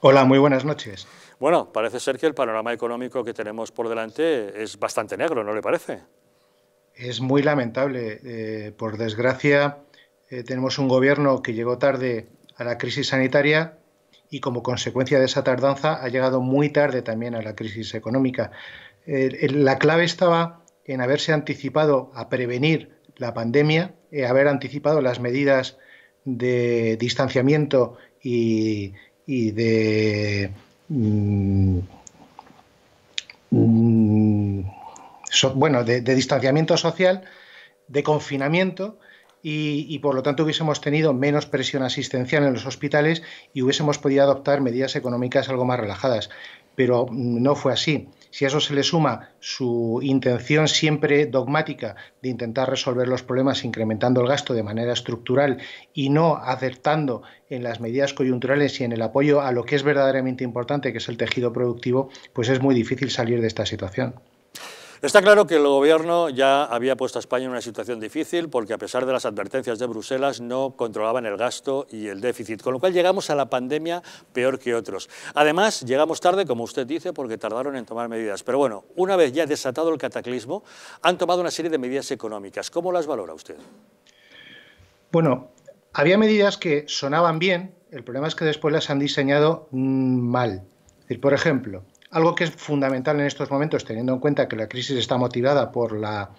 Hola, muy buenas noches. Bueno, parece ser que el panorama económico que tenemos por delante es bastante negro, ¿no le parece? Es muy lamentable. Eh, por desgracia, eh, tenemos un gobierno que llegó tarde a la crisis sanitaria y como consecuencia de esa tardanza ha llegado muy tarde también a la crisis económica. la clave estaba en haberse anticipado a prevenir la pandemia, eh, haber anticipado las medidas de distanciamiento y, y de mm, mm, bueno de, distanciamiento social, de confinamiento. y, por lo tanto hubiésemos tenido menos presión asistencial en los hospitales y hubiésemos podido adoptar medidas económicas algo más relajadas. Pero mm, no fue así. Si a eso se le suma su intención siempre dogmática de intentar resolver los problemas incrementando el gasto de manera estructural y no acertando en las medidas coyunturales y en el apoyo a lo que es verdaderamente importante, que es el tejido productivo, pues es muy difícil salir de esta situación. Está claro que el gobierno ya había puesto a España en una situación difícil porque a pesar de las advertencias de Bruselas no controlaban el gasto y el déficit, con lo cual llegamos a la pandemia peor que otros. Además, llegamos tarde, como usted dice, porque tardaron en tomar medidas. Pero bueno, una vez ya desatado el cataclismo, han tomado una serie de medidas económicas. ¿Cómo las valora usted? Bueno, había medidas que sonaban bien, el problema es que después las han diseñado mm, mal. Es por ejemplo, algo que es fundamental en estos momentos, teniendo en cuenta que la crisis está motivada por la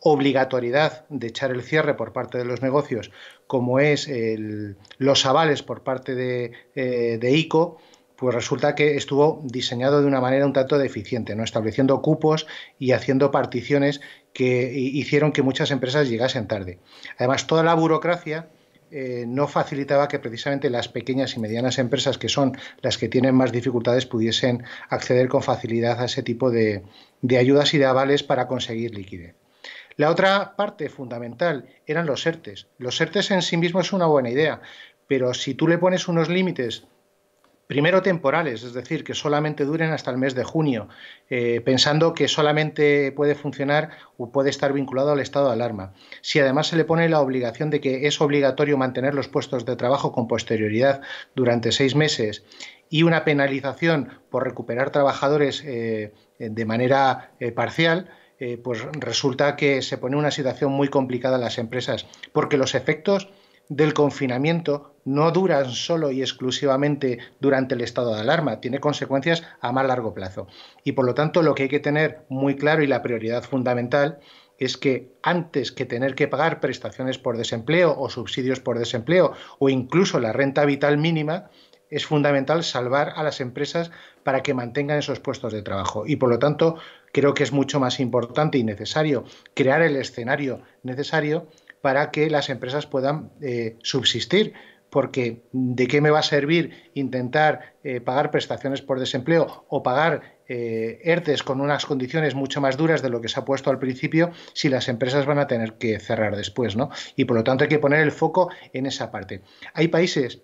obligatoriedad de echar el cierre por parte de los negocios, como es el, los avales por parte de, eh, ICO, pues resulta que estuvo diseñado de una manera un tanto deficiente, ¿no? estableciendo cupos y haciendo particiones que hicieron que muchas empresas llegasen tarde. Además, toda la burocracia eh, no facilitaba que precisamente las pequeñas y medianas empresas, que son las que tienen más dificultades, pudiesen acceder con facilidad a ese tipo de, ayudas y de avales para conseguir liquidez. La otra parte fundamental eran los ERTES. Los ERTES en sí mismos es una buena idea, pero si tú le pones unos límites Primero temporales, es decir, que solamente duren hasta el mes de junio, eh, pensando que solamente puede funcionar o puede estar vinculado al estado de alarma. Si además se le pone la obligación de que es obligatorio mantener los puestos de trabajo con posterioridad durante seis meses y una penalización por recuperar trabajadores eh, de manera eh, parcial, pues resulta que se pone una situación muy complicada a las empresas, porque los efectos del confinamiento no duran solo y exclusivamente durante el estado de alarma, tiene consecuencias a más largo plazo. Y por lo tanto, lo que hay que tener muy claro y la prioridad fundamental es que antes que tener que pagar prestaciones por desempleo o subsidios por desempleo o incluso la renta vital mínima, es fundamental salvar a las empresas para que mantengan esos puestos de trabajo. Y por lo tanto, creo que es mucho más importante y necesario crear el escenario necesario para que las empresas puedan eh, subsistir porque ¿de qué me va a servir intentar eh, pagar prestaciones por desempleo o pagar eh, ERTES con unas condiciones mucho más duras de lo que se ha puesto al principio si las empresas van a tener que cerrar después, ¿no? Y por lo tanto hay que poner el foco en esa parte. Hay países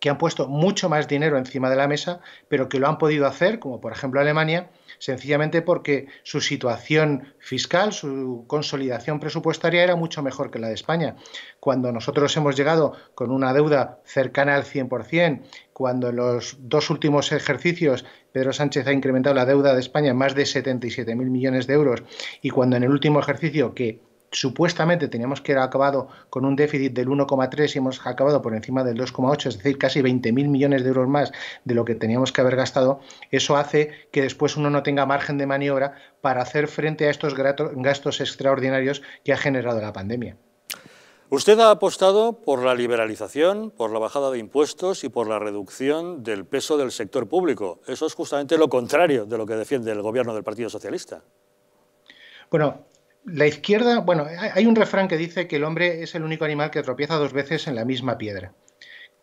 que han puesto mucho más dinero encima de la mesa, pero que lo han podido hacer, como por ejemplo Alemania, sencillamente porque su situación fiscal, su consolidación presupuestaria era mucho mejor que la de España. Cuando nosotros hemos llegado con una deuda cercana al 100%, cuando en los dos últimos ejercicios Pedro Sánchez ha incrementado la deuda de España en más de 77.000 millones de euros y cuando en el último ejercicio que supuestamente teníamos que haber acabado con un déficit del 1,3 y hemos acabado por encima del 2,8, es decir, casi 20.000 millones de euros más de lo que teníamos que haber gastado, eso hace que después uno no tenga margen de maniobra para hacer frente a estos gastos extraordinarios que ha generado la pandemia. Usted ha apostado por la liberalización, por la bajada de impuestos y por la reducción del peso del sector público. Eso es justamente lo contrario de lo que defiende el gobierno del Partido Socialista. Bueno, la izquierda, bueno, hay un refrán que dice que el hombre es el único animal que tropieza dos veces en la misma piedra.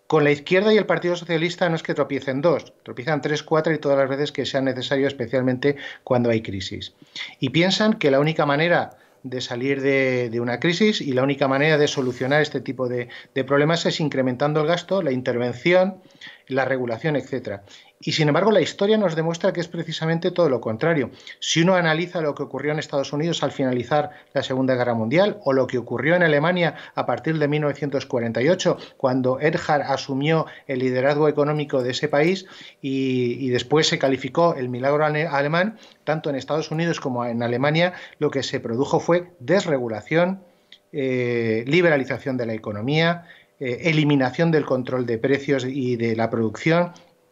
Con la izquierda y el Partido Socialista no es que tropiecen dos, tropiezan tres, cuatro y todas las veces que sea necesario, especialmente cuando hay crisis. Y piensan que la única manera de salir de, una crisis y la única manera de solucionar este tipo de, de, problemas es incrementando el gasto, la intervención, la regulación, etcétera. Y sin embargo, la historia nos demuestra que es precisamente todo lo contrario. Si uno analiza lo que ocurrió en Estados Unidos al finalizar la Segunda Guerra Mundial o lo que ocurrió en Alemania a partir de 1948, cuando Erhard asumió el liderazgo económico de ese país y, después se calificó el milagro alemán, tanto en Estados Unidos como en Alemania, lo que se produjo fue desregulación, eh, liberalización de la economía, eh, eliminación del control de precios y de la producción,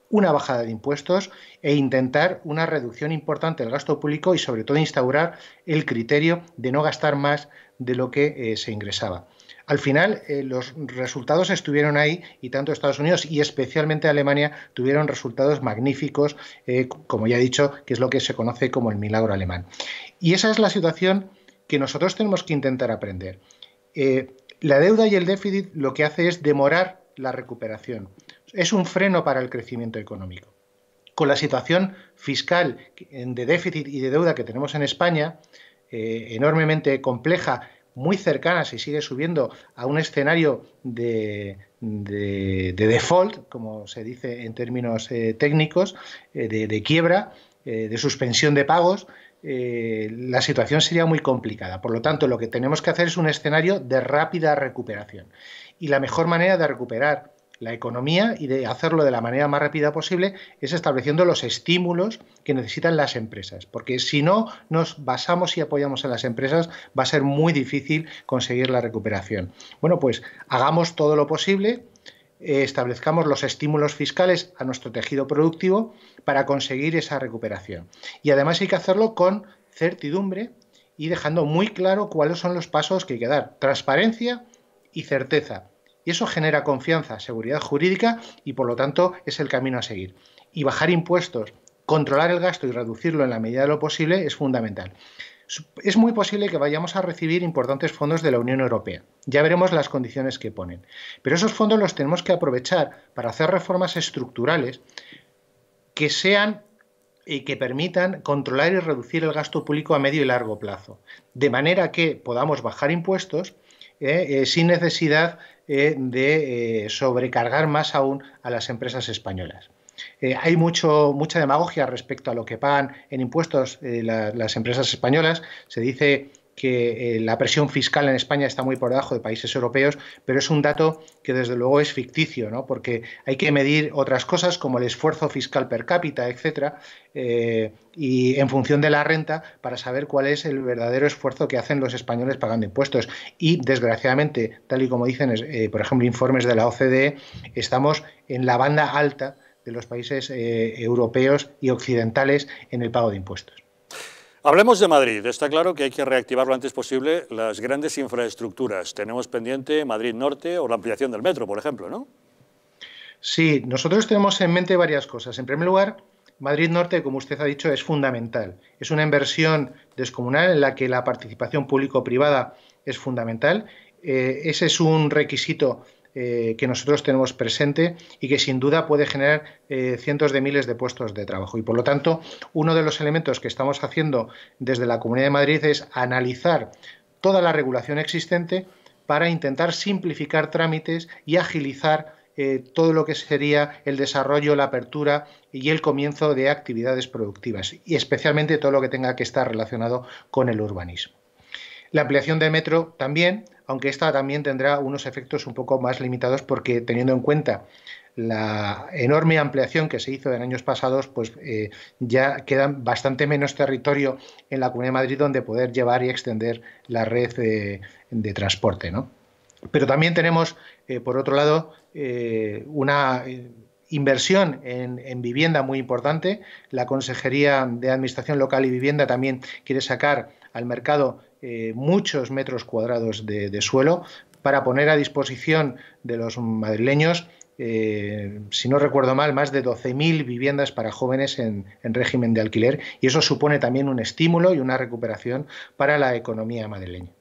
una bajada de impuestos e intentar una reducción importante del gasto público y sobre todo instaurar el criterio de no gastar más de lo que eh, se ingresaba. Al final eh, los resultados estuvieron ahí y tanto Estados Unidos y especialmente Alemania tuvieron resultados magníficos, eh, como ya he dicho, que es lo que se conoce como el milagro alemán. Y esa es la situación que nosotros tenemos que intentar aprender. la deuda y el déficit lo que hace es demorar la recuperación es un freno para el crecimiento económico. Con la situación fiscal de déficit y de deuda que tenemos en España, eh, enormemente compleja, muy cercana, se sigue subiendo a un escenario de, default, como se dice en términos eh, técnicos, eh, de, quiebra, de suspensión de pagos, la situación sería muy complicada. Por lo tanto, lo que tenemos que hacer es un escenario de rápida recuperación. Y la mejor manera de recuperar la economía y de hacerlo de la manera más rápida posible es estableciendo los estímulos que necesitan las empresas, porque si no nos basamos y apoyamos a las empresas va a ser muy difícil conseguir la recuperación. Bueno, pues hagamos todo lo posible, eh, establezcamos los estímulos fiscales a nuestro tejido productivo para conseguir esa recuperación. Y además hay que hacerlo con certidumbre y dejando muy claro cuáles son los pasos que hay que dar. Transparencia y certeza y eso genera confianza, seguridad jurídica y por lo tanto es el camino a seguir. Y bajar impuestos, controlar el gasto y reducirlo en la medida de lo posible es fundamental. Es muy posible que vayamos a recibir importantes fondos de la Unión Europea. Ya veremos las condiciones que ponen. Pero esos fondos los tenemos que aprovechar para hacer reformas estructurales que sean y que permitan controlar y reducir el gasto público a medio y largo plazo, de manera que podamos bajar impuestos eh, eh, sin necesidad eh, de eh, sobrecargar más aún a las empresas españolas. Eh, hay mucho, mucha demagogia respecto a lo que pagan en impuestos las empresas españolas. Se dice que eh, la presión fiscal en España está muy por debajo de países europeos, pero es un dato que desde luego es ficticio, ¿no? porque hay que medir otras cosas como el esfuerzo fiscal per cápita, etcétera, eh, y en función de la renta para saber cuál es el verdadero esfuerzo que hacen los españoles pagando impuestos. Y desgraciadamente, tal y como dicen, eh, por ejemplo, informes de la OCDE, estamos en la banda alta de los países europeos y occidentales en el pago de impuestos. Hablemos de Madrid. Está claro que hay que reactivar lo antes posible las grandes infraestructuras. Tenemos pendiente Madrid Norte o la ampliación del metro, por ejemplo, ¿no? Sí, nosotros tenemos en mente varias cosas. En primer lugar, Madrid Norte, como usted ha dicho, es fundamental. Es una inversión descomunal en la que la participación público-privada es fundamental. Eh, ese es un requisito eh, que nosotros tenemos presente y que sin duda puede generar eh, cientos de miles de puestos de trabajo. Y por lo tanto, uno de los elementos que estamos haciendo desde la Comunidad de Madrid es analizar toda la regulación existente para intentar simplificar trámites y agilizar eh, todo lo que sería el desarrollo, la apertura y el comienzo de actividades productivas y especialmente todo lo que tenga que estar relacionado con el urbanismo. La ampliación del metro también aunque esta también tendrá unos efectos un poco más limitados porque teniendo en cuenta la enorme ampliación que se hizo en años pasados, pues eh, ya queda bastante menos territorio en la Comunidad de Madrid donde poder llevar y extender la red de transporte. Pero también tenemos, eh, por otro lado, eh, una inversión en, vivienda muy importante. La Consejería de Administración Local y Vivienda también quiere sacar al mercado eh, muchos metros cuadrados de, suelo para poner a disposición de los madrileños, eh, si no recuerdo mal, más de 12.000 viviendas para jóvenes en, en, régimen de alquiler y eso supone también un estímulo y una recuperación para la economía madrileña.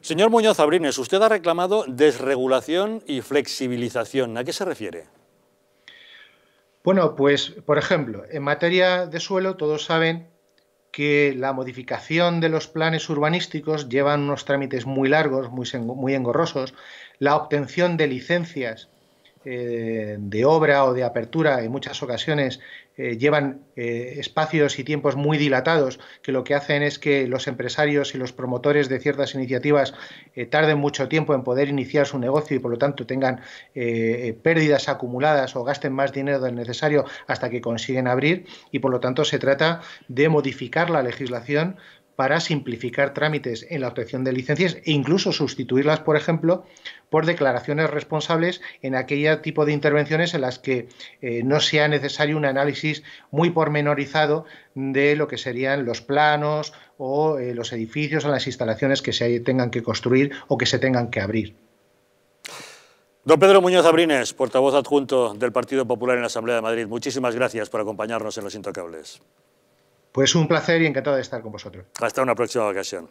Señor Muñoz Abrines, usted ha reclamado desregulación y flexibilización. ¿A qué se refiere? Bueno, pues, por ejemplo, en materia de suelo, todos saben que la modificación de los planes urbanísticos llevan unos trámites muy largos, muy, muy engorrosos, la obtención de licencias eh, de obra o de apertura en muchas ocasiones eh, llevan eh, espacios y tiempos muy dilatados que lo que hacen es que los empresarios y los promotores de ciertas iniciativas tarden mucho tiempo en poder iniciar su negocio y por lo tanto tengan pérdidas acumuladas o gasten más dinero del necesario hasta que consiguen abrir y por lo tanto se trata de modificar la legislación para simplificar trámites en la obtención de licencias e incluso sustituirlas, por ejemplo, por declaraciones responsables en aquella tipo de intervenciones en las que eh, no sea necesario un análisis muy pormenorizado de lo que serían los planos o eh, los edificios o las instalaciones que se tengan que construir o que se tengan que abrir. Don Pedro Muñoz Abrines, portavoz adjunto del Partido Popular en la Asamblea de Madrid, muchísimas gracias por acompañarnos en Los Intocables. Pues un placer y encantado de estar con vosotros. Hasta una próxima ocasión.